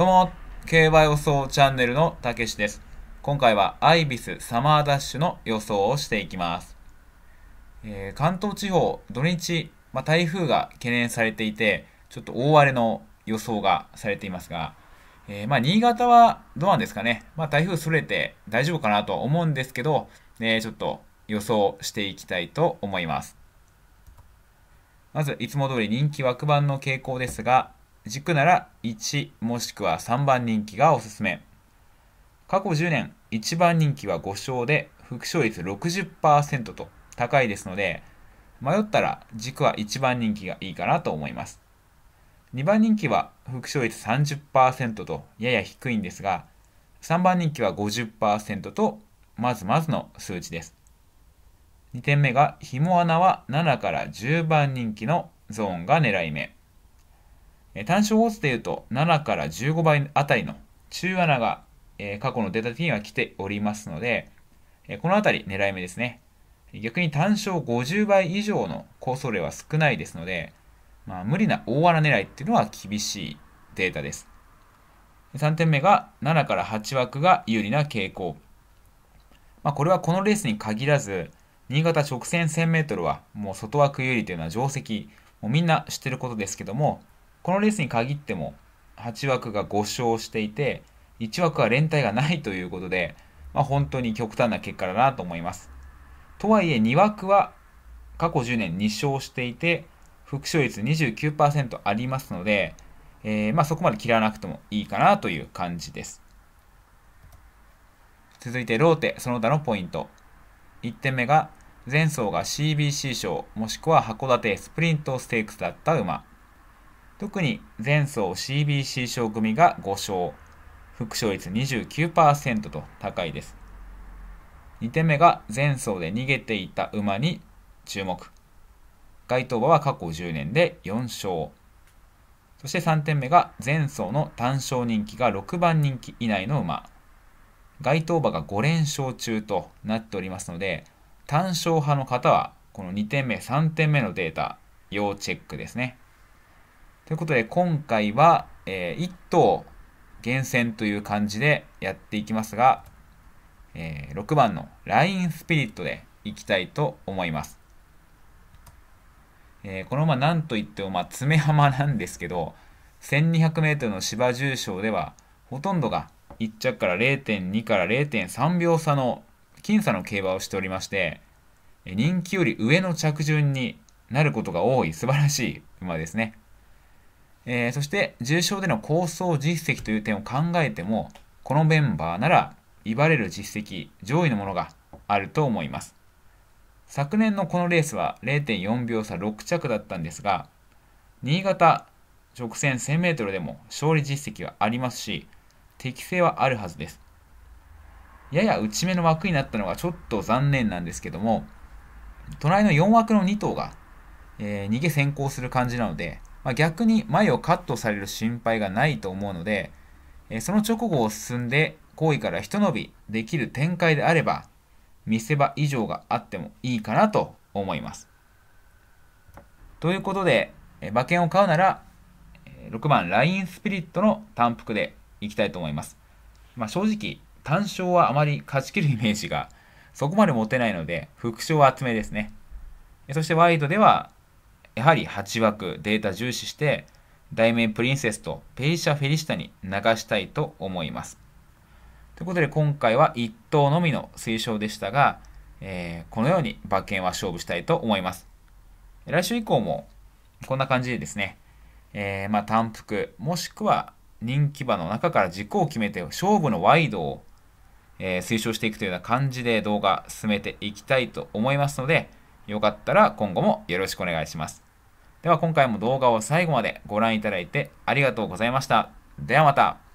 どうも、競馬予想チャンネルのたけしです。今回はアイビスサマーダッシュの予想をしていきます。えー、関東地方、土日、まあ、台風が懸念されていて、ちょっと大荒れの予想がされていますが、えー、まあ、新潟はどうなんですかね。まあ、台風それて大丈夫かなと思うんですけど、えー、ちょっと予想していきたいと思います。まず、いつも通り人気枠番の傾向ですが、軸なら1もしくは3番人気がおすすめ。過去10年、1番人気は5勝で、副勝率60%と高いですので、迷ったら軸は1番人気がいいかなと思います。2番人気は副勝率30%とやや低いんですが、3番人気は50%とまずまずの数値です。2点目が、ひも穴は7から10番人気のゾーンが狙い目。えー、単勝ホースでいうと7から15倍あたりの中穴が、えー、過去のデータ的には来ておりますので、えー、このあたり狙い目ですね。逆に単勝50倍以上の高層例は少ないですので、まあ、無理な大穴狙いっていうのは厳しいデータです。3点目が7から8枠が有利な傾向。まあ、これはこのレースに限らず、新潟直線 1000m はもう外枠有利というのは定石、もうみんな知ってることですけども、このレースに限っても8枠が5勝していて1枠は連帯がないということで、まあ、本当に極端な結果だなと思います。とはいえ2枠は過去10年2勝していて副勝率29%ありますので、えー、まあ、そこまで切らなくてもいいかなという感じです。続いてローテその他のポイント。1点目が前走が CBC 賞もしくは函館スプリントステークスだった馬。特に前走 CBC 賞組が5勝、副勝率29%と高いです。2点目が前走で逃げていた馬に注目。該当馬は過去10年で4勝。そして3点目が前走の単勝人気が6番人気以内の馬。該当馬が5連勝中となっておりますので、単勝派の方はこの2点目、3点目のデータ、要チェックですね。ということで、今回は、えー、1頭厳選という感じでやっていきますが、えー、6番のラインスピリットでいきたいと思います。えー、この馬何と言っても、まあ、爪浜なんですけど、1200m の芝重賞では、ほとんどが1着から0.2から0.3秒差の僅差の競馬をしておりまして、人気より上の着順になることが多い素晴らしい馬ですね。えー、そして重症での構想実績という点を考えてもこのメンバーなら威張れる実績上位のものがあると思います昨年のこのレースは0.4秒差6着だったんですが新潟直線 1000m でも勝利実績はありますし適性はあるはずですやや内目の枠になったのがちょっと残念なんですけども隣の4枠の2頭が、えー、逃げ先行する感じなのでまあ、逆に前をカットされる心配がないと思うので、えその直後を進んで行為から一伸びできる展開であれば、見せ場以上があってもいいかなと思います。ということで、え馬券を買うなら、6番ラインスピリットの単幅でいきたいと思います。まあ、正直、単勝はあまり勝ちきるイメージがそこまで持てないので、副勝は厚めですね。そしてワイドでは、やはり8枠データ重視して題名プリンセスとペイシャ・フェリシタに流したいと思います。ということで今回は1等のみの推奨でしたが、えー、このように馬券は勝負したいと思います。来週以降もこんな感じでですね、えー、まあ単幅もしくは人気馬の中から軸を決めて勝負のワイドを、え推奨していくというような感じで動画進めていきたいと思いますので、よかったら今後もよろしくお願いします。では今回も動画を最後までご覧いただいてありがとうございました。ではまた。